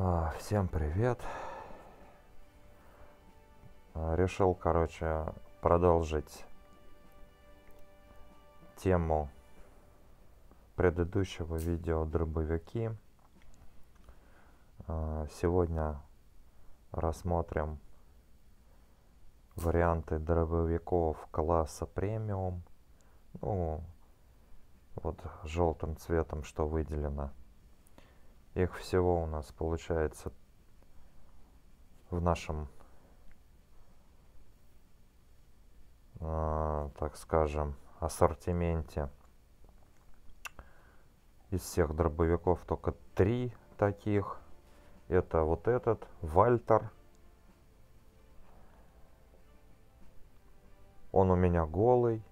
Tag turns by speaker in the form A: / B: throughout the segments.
A: А, всем привет. А, решил, короче, продолжить тему предыдущего видео «Дробовики». А, сегодня рассмотрим варианты дробовиков класса премиум. Ну, вот желтым цветом, что выделено – их всего у нас получается в нашем, э, так скажем, ассортименте из всех дробовиков только три таких. Это вот этот, Вальтер. Он у меня голый,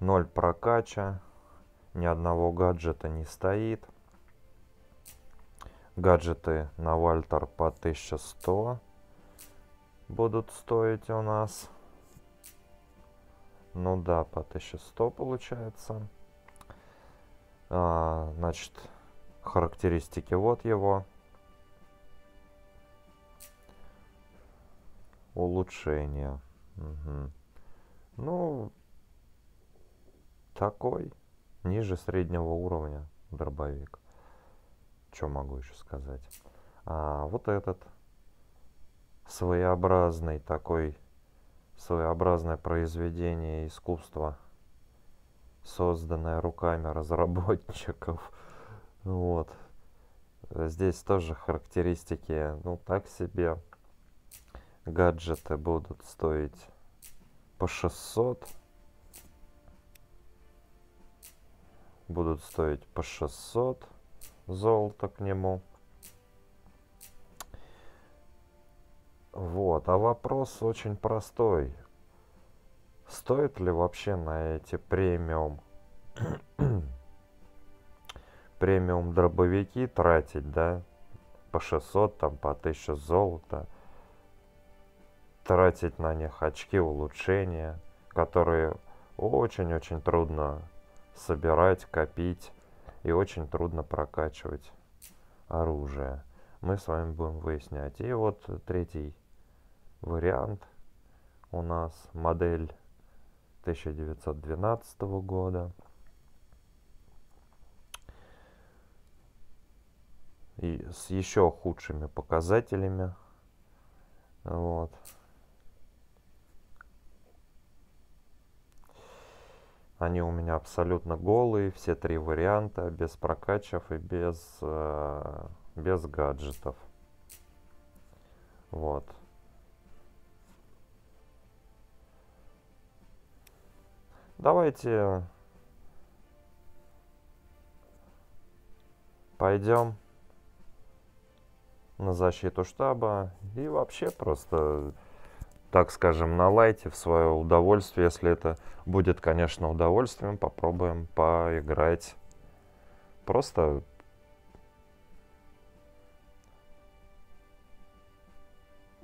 A: ноль прокача, ни одного гаджета не стоит гаджеты на Вальтер по 1100 будут стоить у нас. Ну да, по 1100 получается. А, значит, характеристики вот его. Улучшение. Угу. Ну, такой, ниже среднего уровня дробовик что могу еще сказать? А, вот этот своеобразный такой, своеобразное произведение искусства, созданное руками разработчиков. Вот. Здесь тоже характеристики, ну, так себе. Гаджеты будут стоить по 600. Будут стоить по 600 золото к нему. Вот, а вопрос очень простой. Стоит ли вообще на эти премиум премиум дробовики тратить, да? По 600, там, по 1000 золота. Тратить на них очки улучшения, которые очень-очень трудно собирать, копить и очень трудно прокачивать оружие. Мы с вами будем выяснять. И вот третий вариант у нас модель 1912 года. И с еще худшими показателями. Вот. Они у меня абсолютно голые, все три варианта, без прокачев и без, э, без гаджетов. Вот. Давайте пойдем на защиту штаба и вообще просто так скажем, на лайте, в свое удовольствие. Если это будет, конечно, удовольствием, попробуем поиграть. Просто...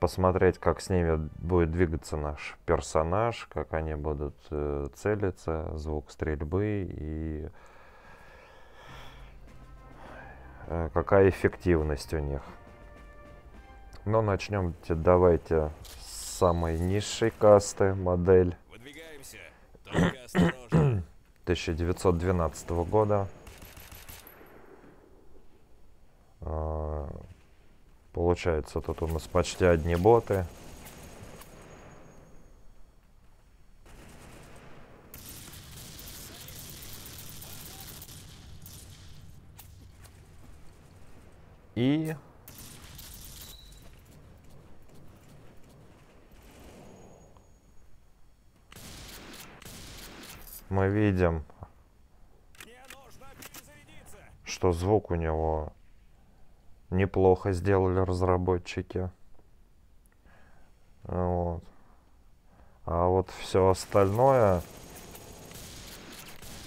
A: Посмотреть, как с ними будет двигаться наш персонаж, как они будут э, целиться, звук стрельбы и э, какая эффективность у них. Но ну, начнем давайте самой низшей касты модель 1912 года. А, получается, тут у нас почти одни боты. И мы видим, что звук у него неплохо сделали разработчики. Вот. А вот все остальное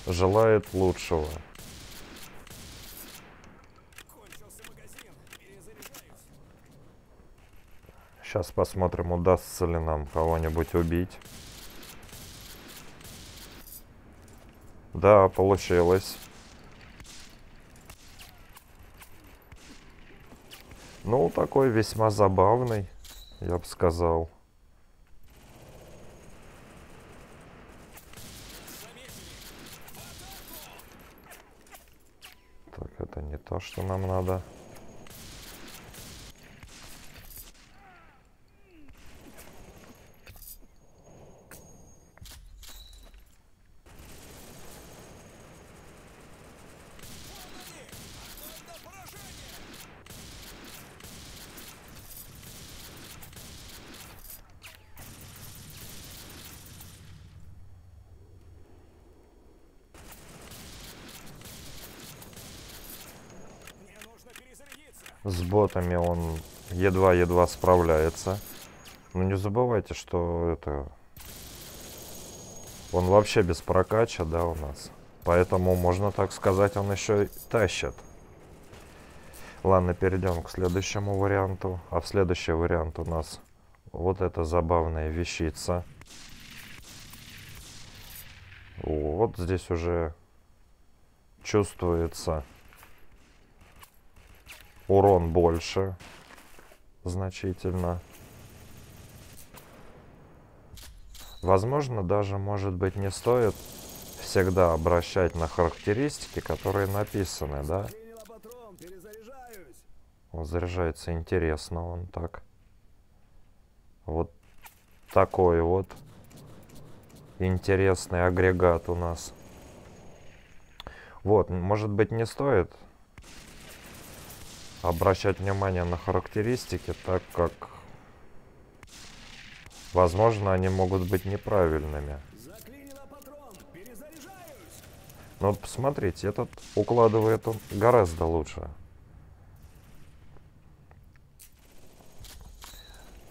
A: желает лучшего. Сейчас посмотрим, удастся ли нам кого-нибудь убить. Да, получилось. Ну, такой весьма забавный, я бы сказал. Так, это не то, что нам надо. С ботами он едва-едва справляется. Но не забывайте, что это... Он вообще без прокача, да, у нас. Поэтому, можно так сказать, он еще и тащит. Ладно, перейдем к следующему варианту. А в следующий вариант у нас вот эта забавная вещица. Вот здесь уже чувствуется урон больше значительно. Возможно, даже, может быть, не стоит всегда обращать на характеристики, которые написаны, да? Вот заряжается интересно он так. Вот такой вот интересный агрегат у нас. Вот, может быть, не стоит обращать внимание на характеристики, так как, возможно, они могут быть неправильными. Но вот посмотрите, этот укладывает он гораздо лучше.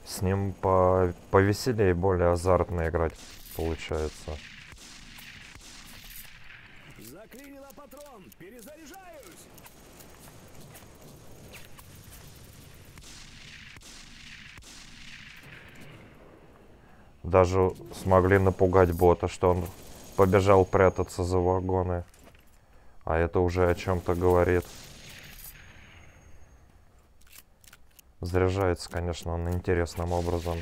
A: С ним по повеселее, более азартно играть получается. Даже смогли напугать бота, что он побежал прятаться за вагоны. А это уже о чем-то говорит. Заряжается, конечно, он интересным образом.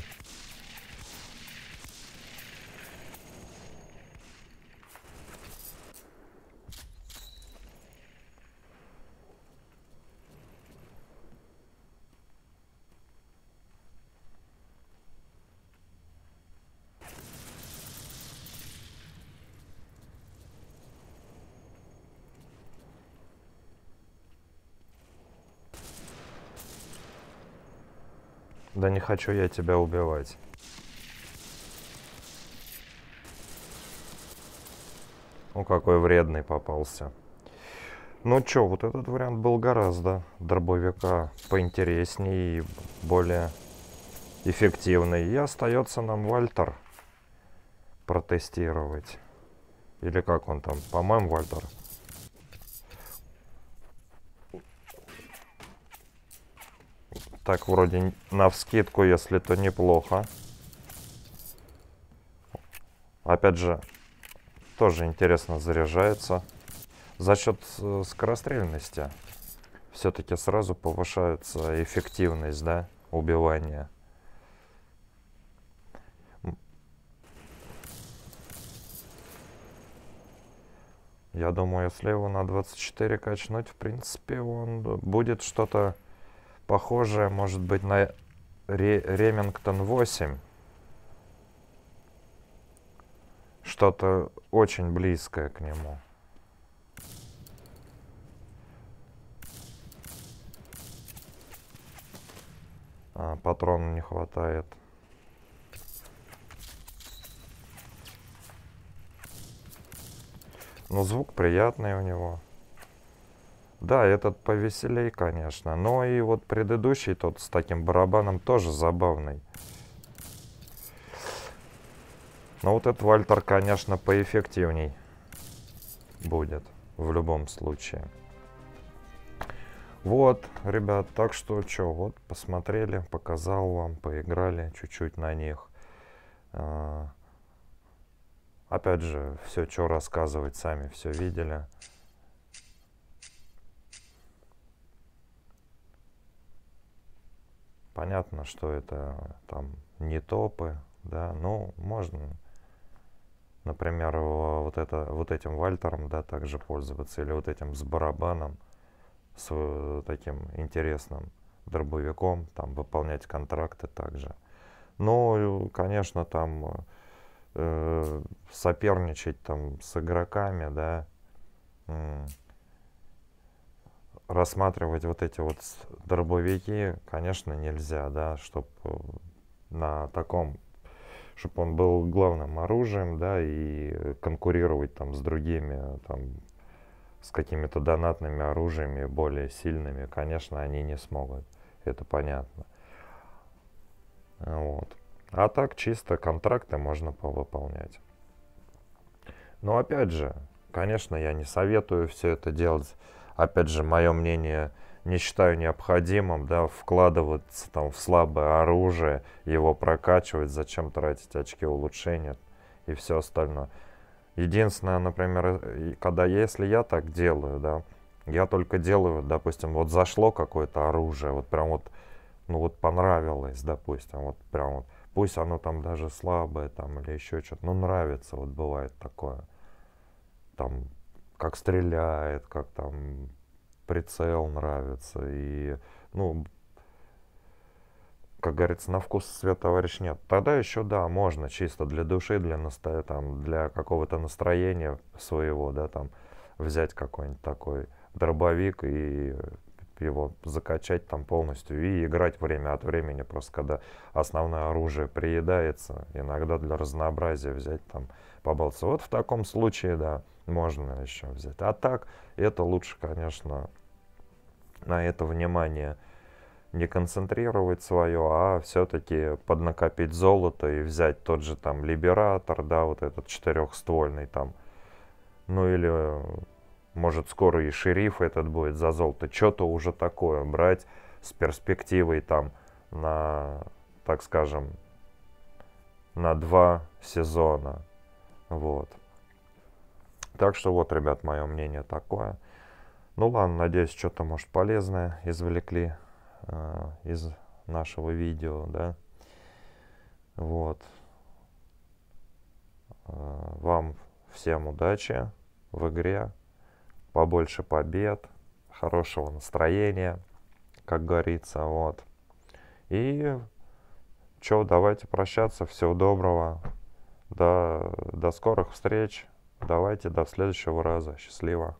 A: Да не хочу я тебя убивать. Ну, какой вредный попался. Ну чё, вот этот вариант был гораздо дробовика поинтереснее и более эффективный. И остается нам Вальтер протестировать. Или как он там? По-моему, Вальтер. Так, вроде на вскидку, если то неплохо. Опять же, тоже интересно заряжается. За счет э, скорострельности все-таки сразу повышается эффективность, да, убивания. Я думаю, если его на 24 качнуть, в принципе, он э, будет что-то похожее, может быть, на Ремингтон 8. Что-то очень близкое к нему. А, патрона не хватает. Но ну, звук приятный у него. Да, этот повеселей, конечно. Но и вот предыдущий тот с таким барабаном тоже забавный. Но вот этот Вальтер, конечно, поэффективней будет в любом случае. Вот, ребят, так что, что, вот, посмотрели, показал вам, поиграли чуть-чуть на них. А, опять же, все, что рассказывать, сами все видели. Понятно, что это там не топы, да, ну, можно, например, вот, это, вот этим вальтером, да, также пользоваться, или вот этим с барабаном, с э, таким интересным дробовиком, там, выполнять контракты также. Ну, конечно, там э, соперничать там с игроками, да, рассматривать вот эти вот дробовики, конечно, нельзя, да, чтобы э, на таком, чтобы он был главным оружием, да, и конкурировать там с другими, там, с какими-то донатными оружиями более сильными, конечно, они не смогут, это понятно. Вот. А так чисто контракты можно повыполнять. Но опять же, конечно, я не советую все это делать опять же, мое мнение, не считаю необходимым, да, вкладываться там в слабое оружие, его прокачивать, зачем тратить очки улучшения и все остальное. Единственное, например, э, когда если я так делаю, да, я только делаю, допустим, вот зашло какое-то оружие, вот прям вот, ну вот понравилось, допустим, вот прям вот, пусть оно там даже слабое там или еще что-то, ну нравится, вот бывает такое. Там как стреляет, как там прицел нравится. И, ну, как говорится, на вкус свет товарищ нет. Тогда еще, да, можно чисто для души, для, наста там, для какого-то настроения своего, да, там, взять какой-нибудь такой дробовик и его закачать там полностью и играть время от времени, просто когда основное оружие приедается, иногда для разнообразия взять там поболтаться. Вот в таком случае, да, можно еще взять. А так, это лучше, конечно, на это внимание не концентрировать свое, а все-таки поднакопить золото и взять тот же там либератор, да, вот этот четырехствольный там, ну или может, скоро и шериф этот будет за золото. Что-то уже такое брать с перспективой там на, так скажем, на два сезона. Вот. Так что вот, ребят, мое мнение такое. Ну ладно, надеюсь, что-то, может, полезное извлекли э, из нашего видео, да. Вот. Э, вам всем удачи в игре побольше побед, хорошего настроения, как говорится, вот. И чё, давайте прощаться, всего доброго, до, до скорых встреч, давайте до следующего раза, счастливо.